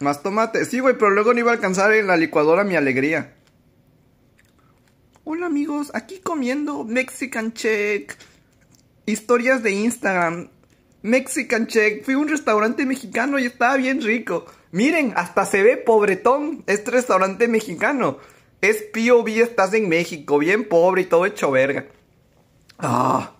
Más tomate. Sí, güey, pero luego no iba a alcanzar en la licuadora mi alegría. Hola amigos, aquí comiendo Mexican Check. Historias de Instagram. Mexican Check. Fui a un restaurante mexicano y estaba bien rico. Miren, hasta se ve pobretón este restaurante mexicano. Es POV, estás en México, bien pobre y todo hecho verga. Ah.